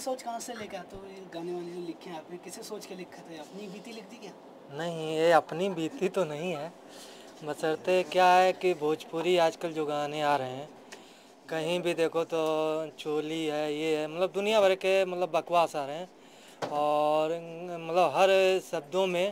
सोच कहाँ से लेके आते हो ये गाने वाने जो लिखे हैं आपने किसे सोच के लिखे थे अपनी बीती लिख दी क्या नहीं ये अपनी बीती तो नहीं है बसरते क्या है कि भोजपुरी आजकल जो गाने आ रहे हैं कहीं भी देखो तो चोली है ये है मतलब दुनिया भर के मतलब बकवास आ रहे हैं और मतलब हर शब्दों में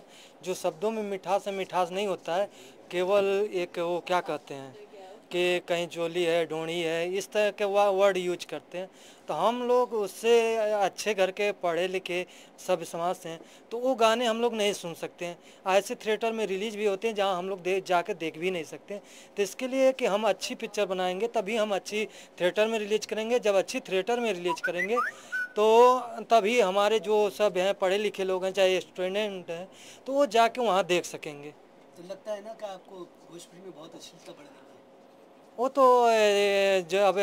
जो शब्दों में मिठास है मिठास नहीं होता है केवल एक वो क्या कहते हैं कि कहीं चोली है ढोणी है इस तरह के वर्ड यूज करते हैं तो हम लोग उससे अच्छे घर के पढ़े लिखे सब समाज से हैं तो वो गाने हम लोग नहीं सुन सकते हैं ऐसे थिएटर में रिलीज भी होते हैं जहाँ हम लोग दे जाके देख भी नहीं सकते तो इसके लिए कि हम अच्छी पिक्चर बनाएंगे तभी हम अच्छी थिएटर में रिलीज करेंगे जब अच्छी थिएटर में रिलीज करेंगे तो तभी हमारे जो सब हैं पढ़े लिखे लोग हैं चाहे स्टूडेंट हैं तो वो जाके वहाँ देख सकेंगे तो लगता है ना कि आपको भोजपुरी में बहुत अच्छी बढ़ रही है वो तो जब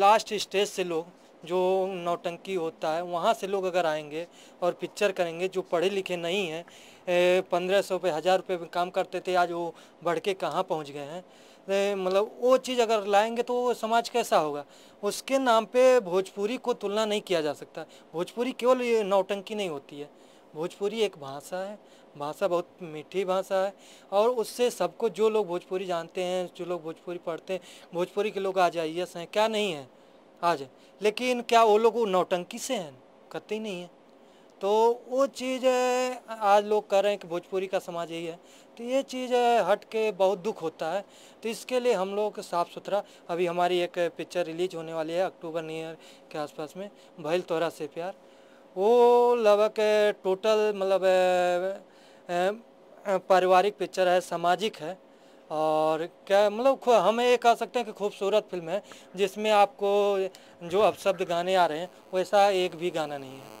लास्ट स्टेज से लोग जो नौटंकी होता है वहाँ से लोग अगर आएंगे और पिक्चर करेंगे जो पढ़े लिखे नहीं हैं पंद्रह सौ पे हज़ार रुपये में काम करते थे आज वो बढ़ के कहाँ पहुँच गए हैं मतलब वो चीज़ अगर लाएंगे तो समाज कैसा होगा उसके नाम पे भोजपुरी को तुलना नहीं किया जा सकता भोजपुरी केवल नौटंकी नहीं होती है भोजपुरी एक भाषा है भाषा बहुत मीठी भाषा है और उससे सबको जो लोग भोजपुरी जानते हैं जो लोग भोजपुरी पढ़ते हैं भोजपुरी के लोग आज आई एस हैं क्या नहीं है आज लेकिन क्या वो लोग नौटंकी से हैं कतई नहीं है तो वो चीज़ आज लोग कह रहे हैं कि भोजपुरी का समाज यही है तो ये चीज़ हट के बहुत दुख होता है तो इसके लिए हम लोग साफ़ सुथरा अभी हमारी एक पिक्चर रिलीज होने वाली है अक्टूबर नियर के आसपास में भैल तोहरा से प्यार वो लगभग टोटल मतलब पारिवारिक पिक्चर है सामाजिक है और क्या मतलब हम ये कह सकते हैं कि खूबसूरत फिल्म है जिसमें आपको जो अपशब्द गाने आ रहे हैं वैसा एक भी गाना नहीं है